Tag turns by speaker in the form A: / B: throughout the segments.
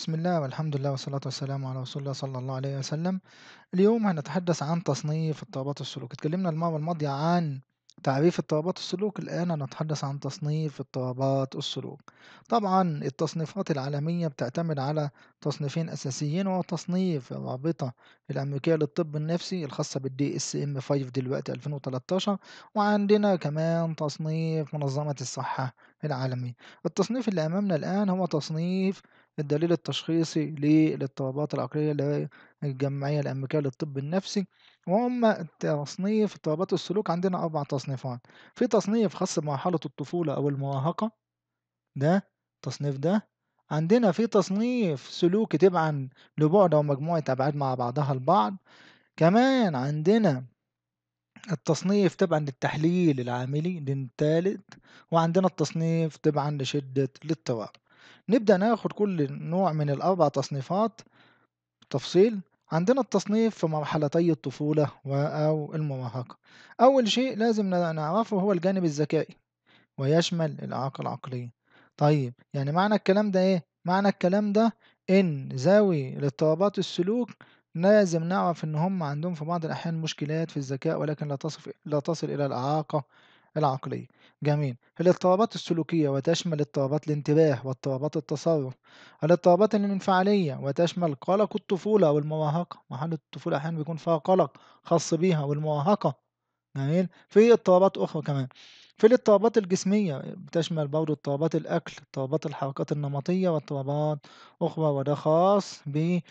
A: بسم الله والحمد لله والصلاة والسلام على رسول الله صلى الله عليه وسلم اليوم هنتحدث عن تصنيف اضطرابات السلوك اتكلمنا المرة الماضية عن تعريف اضطرابات السلوك الآن هنتحدث عن تصنيف اضطرابات السلوك طبعا التصنيفات العالمية بتعتمد على تصنيفين أساسيين وهو تصنيف الرابطة الأمريكية للطب النفسي الخاصة بالدي اس ام 5 دلوقتي 2013 وعندنا كمان تصنيف منظمة الصحة العالمية التصنيف اللي أمامنا الآن هو تصنيف الدليل التشخيصي للاضطرابات العقلية اللي هي الجمعية الأمريكية للطب النفسي وهم تصنيف اضطرابات السلوك عندنا أربع تصنيفات في تصنيف خاص بمرحلة الطفولة أو المراهقة ده التصنيف ده عندنا في تصنيف سلوكي تبعا لبعد أو مجموعة أبعاد مع بعضها البعض كمان عندنا التصنيف تبعا للتحليل العاملي للثالث وعندنا التصنيف تبعا لشدة الاضطراب نبدأ ناخد كل نوع من الأربع تصنيفات تفصيل عندنا التصنيف في مرحلتي الطفولة أو المراهقة أول شيء لازم نعرفه هو الجانب الذكائي ويشمل الإعاقة العقلية طيب يعني معنى الكلام ده إيه؟ معنى الكلام ده إن ذوي الاضطرابات السلوك لازم نعرف إن هم عندهم في بعض الأحيان مشكلات في الذكاء ولكن لا تصف لا تصل إلى الإعاقة العقلية جميل الاضطرابات السلوكية وتشمل اضطرابات الانتباه واضطرابات التصرف الاضطرابات الانفعالية وتشمل قلق الطفولة والمراهقة محل الطفولة أحيانا بيكون فيها قلق خاص بيها والمراهقة جميل في اضطرابات أخرى كمان في الاضطرابات الجسمية بتشمل برضه اضطرابات الأكل اضطرابات الحركات النمطية واضطرابات أخرى وده خاص بيه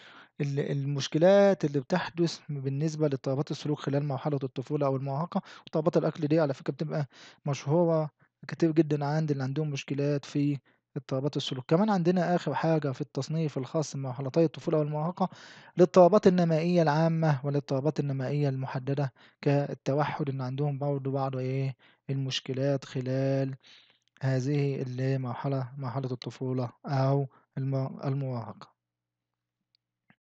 A: ال- المشكلات اللي بتحدث بالنسبة لاضطرابات السلوك خلال مرحلة الطفولة أو المراهقة واضطرابات الأكل دي على فكرة بتبقى مشهورة كتير جدا عند اللي عندهم مشكلات في اضطرابات السلوك كمان عندنا آخر حاجة في التصنيف الخاص بمرحلتي الطفولة والمراهقة الاضطرابات النمائية العامة والاضطرابات النمائية المحددة كالتوحد إن عندهم برضه بعض إيه المشكلات خلال هذه المرحلة مرحلة الطفولة أو المراهقة